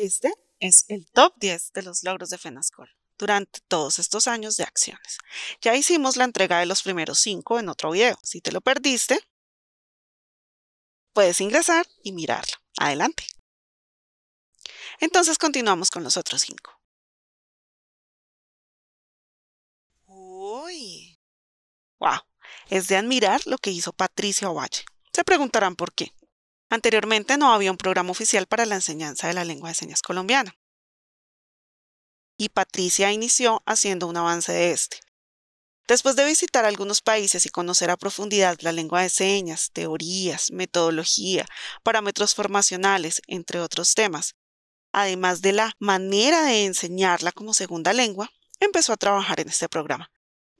Este es el top 10 de los logros de FENASCOL durante todos estos años de acciones. Ya hicimos la entrega de los primeros 5 en otro video. Si te lo perdiste, puedes ingresar y mirarlo. Adelante. Entonces continuamos con los otros 5. Uy. Wow. Es de admirar lo que hizo Patricia Ovalle. Se preguntarán por qué. Anteriormente no había un programa oficial para la enseñanza de la lengua de señas colombiana. Y Patricia inició haciendo un avance de este. Después de visitar algunos países y conocer a profundidad la lengua de señas, teorías, metodología, parámetros formacionales, entre otros temas, además de la manera de enseñarla como segunda lengua, empezó a trabajar en este programa,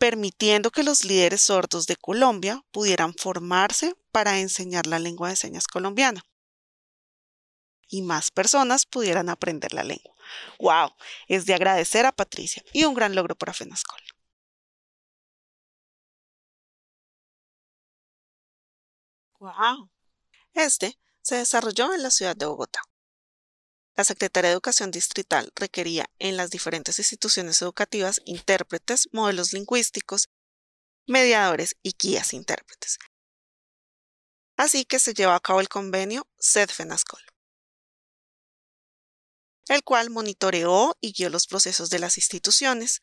permitiendo que los líderes sordos de Colombia pudieran formarse para enseñar la lengua de señas colombiana y más personas pudieran aprender la lengua. ¡Wow! Es de agradecer a Patricia y un gran logro para FENASCOL. ¡Wow! Este se desarrolló en la ciudad de Bogotá. La Secretaría de Educación Distrital requería en las diferentes instituciones educativas intérpretes, modelos lingüísticos, mediadores y guías intérpretes. Así que se llevó a cabo el convenio CEDFENASCOL, el cual monitoreó y guió los procesos de las instituciones.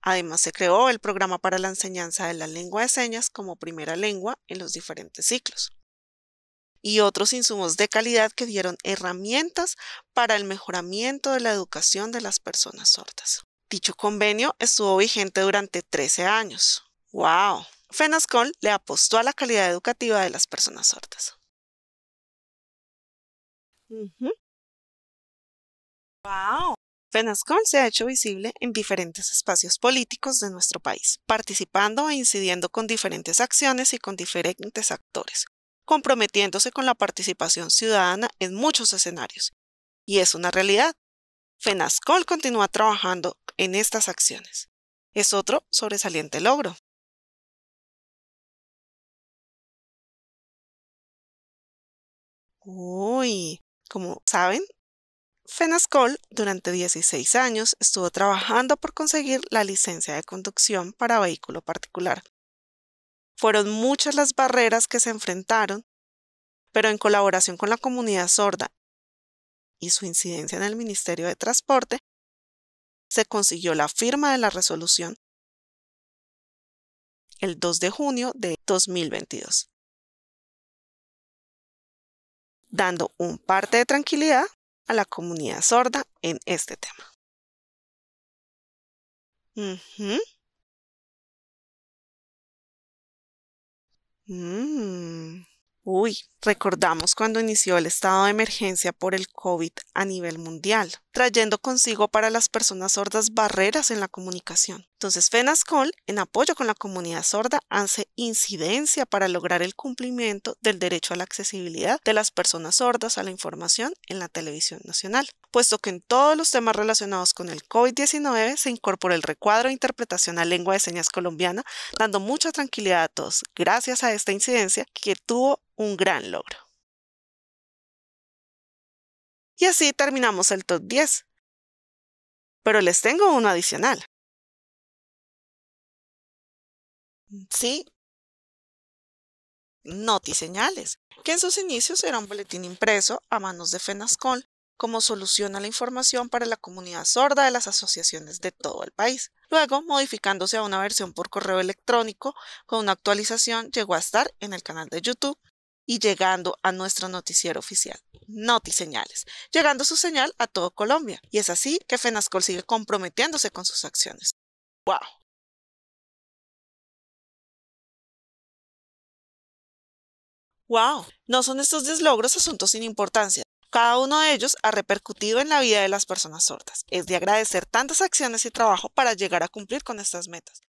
Además, se creó el programa para la enseñanza de la lengua de señas como primera lengua en los diferentes ciclos y otros insumos de calidad que dieron herramientas para el mejoramiento de la educación de las personas sordas. Dicho convenio estuvo vigente durante 13 años. ¡Wow! FENASCOL le apostó a la calidad educativa de las personas sordas. ¡Wow! FENASCOL se ha hecho visible en diferentes espacios políticos de nuestro país, participando e incidiendo con diferentes acciones y con diferentes actores, comprometiéndose con la participación ciudadana en muchos escenarios. Y es una realidad. FENASCOL continúa trabajando en estas acciones. Es otro sobresaliente logro. Uy, como saben, FENASCOL durante 16 años estuvo trabajando por conseguir la licencia de conducción para vehículo particular, fueron muchas las barreras que se enfrentaron, pero en colaboración con la comunidad sorda y su incidencia en el Ministerio de Transporte, se consiguió la firma de la resolución el 2 de junio de 2022, dando un parte de tranquilidad a la comunidad sorda en este tema. Mmm. Uy, recordamos cuando inició el estado de emergencia por el COVID a nivel mundial trayendo consigo para las personas sordas barreras en la comunicación. Entonces, FENASCOL, en apoyo con la comunidad sorda, hace incidencia para lograr el cumplimiento del derecho a la accesibilidad de las personas sordas a la información en la televisión nacional, puesto que en todos los temas relacionados con el COVID-19 se incorpora el recuadro de interpretación a lengua de señas colombiana, dando mucha tranquilidad a todos gracias a esta incidencia que tuvo un gran logro. Y así terminamos el top 10. Pero les tengo uno adicional. Sí. Señales, que en sus inicios era un boletín impreso a manos de FENASCOL como solución a la información para la comunidad sorda de las asociaciones de todo el país. Luego, modificándose a una versión por correo electrónico con una actualización, llegó a estar en el canal de YouTube y llegando a nuestro noticiero oficial. Señales, llegando su señal a todo Colombia. Y es así que FENASCOL sigue comprometiéndose con sus acciones. ¡Wow! ¡Wow! No son estos deslogros asuntos sin importancia. Cada uno de ellos ha repercutido en la vida de las personas sordas. Es de agradecer tantas acciones y trabajo para llegar a cumplir con estas metas.